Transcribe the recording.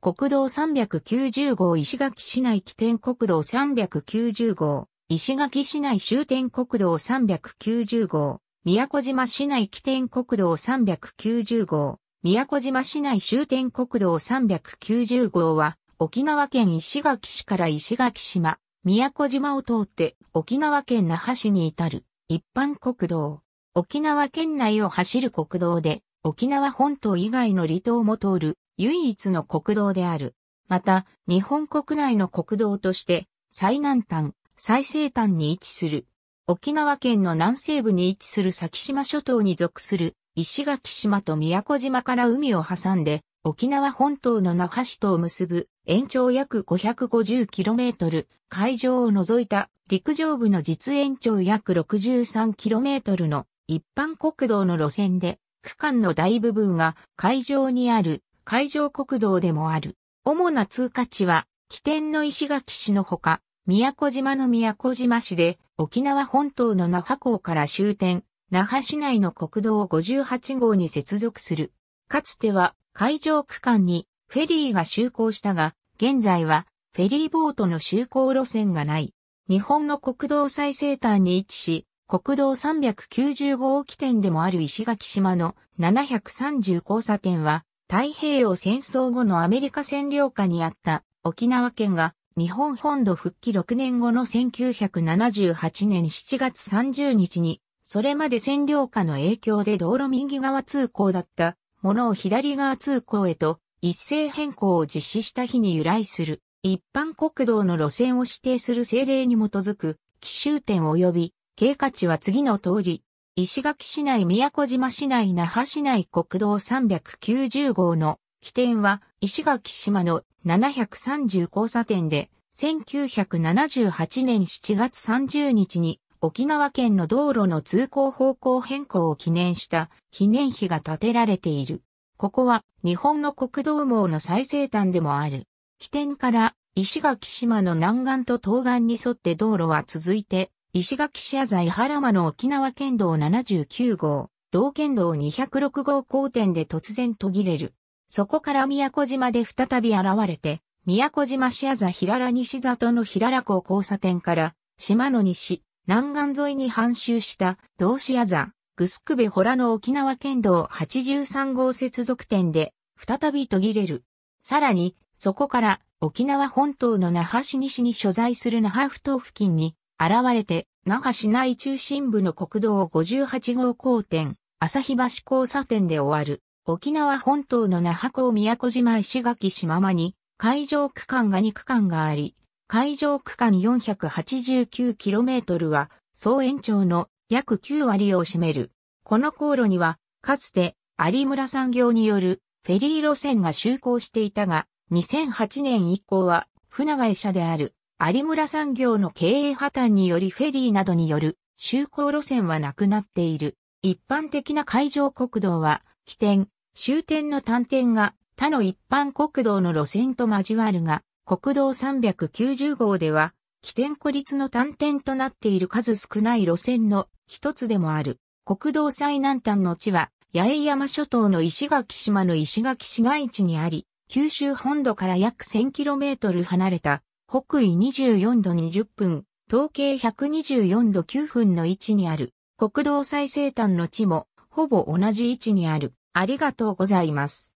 国道390号石垣市内起点国道390号、石垣市内終点国道390号、宮古島市内起点国道390号、宮古島市内終点国道390号は、沖縄県石垣市から石垣島、宮古島を通って沖縄県那覇市に至る一般国道。沖縄県内を走る国道で、沖縄本島以外の離島も通る唯一の国道である。また、日本国内の国道として最南端、最西端に位置する。沖縄県の南西部に位置する先島諸島に属する石垣島と宮古島から海を挟んで沖縄本島の那覇市とを結ぶ延長約 550km 海上を除いた陸上部の実延長約 63km の一般国道の路線で区間の大部分が海上にある海上国道でもある。主な通過地は、起点の石垣市のほか、宮古島の宮古島市で、沖縄本島の那覇港から終点、那覇市内の国道58号に接続する。かつては、海上区間にフェリーが就航したが、現在は、フェリーボートの就航路線がない。日本の国道最西端に位置し、国道3 9 5号起点でもある石垣島の730交差点は、太平洋戦争後のアメリカ占領下にあった沖縄県が日本本土復帰6年後の1978年7月30日に、それまで占領下の影響で道路右側通行だったものを左側通行へと一斉変更を実施した日に由来する一般国道の路線を指定する政令に基づく奇襲点及び経過値は次の通り石垣市内宮古島市内那覇市内国道390号の起点は石垣島の730交差点で1978年7月30日に沖縄県の道路の通行方向変更を記念した記念碑が建てられている。ここは日本の国道網の最西端でもある。起点から石垣島の南岸と東岸に沿って道路は続いて石垣市谷在原間の沖縄県道79号、道県道206号交点で突然途切れる。そこから宮古島で再び現れて、宮古島市谷平良西里の平良港交差点から、島の西、南岸沿いに半周した道市谷座、グスクベホラの沖縄県道83号接続点で、再び途切れる。さらに、そこから沖縄本島の那覇市西に所在する那覇府島付近に現れて、那覇市内中心部の国道58号交点、日橋交差点で終わる、沖縄本島の那覇港宮古島石垣島間に、海上区間が2区間があり、海上区間 489km は、総延長の約9割を占める。この航路には、かつて有村産業によるフェリー路線が就航していたが、2008年以降は船会社である有村産業の経営破綻によりフェリーなどによる就航路線はなくなっている。一般的な海上国道は、起点、終点の端点が他の一般国道の路線と交わるが、国道390号では、起点孤立の端点となっている数少ない路線の一つでもある。国道最南端の地は、八重山諸島の石垣島の石垣市街地にあり、九州本土から約 1000km 離れた北緯24度20分、東経124度9分の位置にある、国道最西端の地も、ほぼ同じ位置にある。ありがとうございます。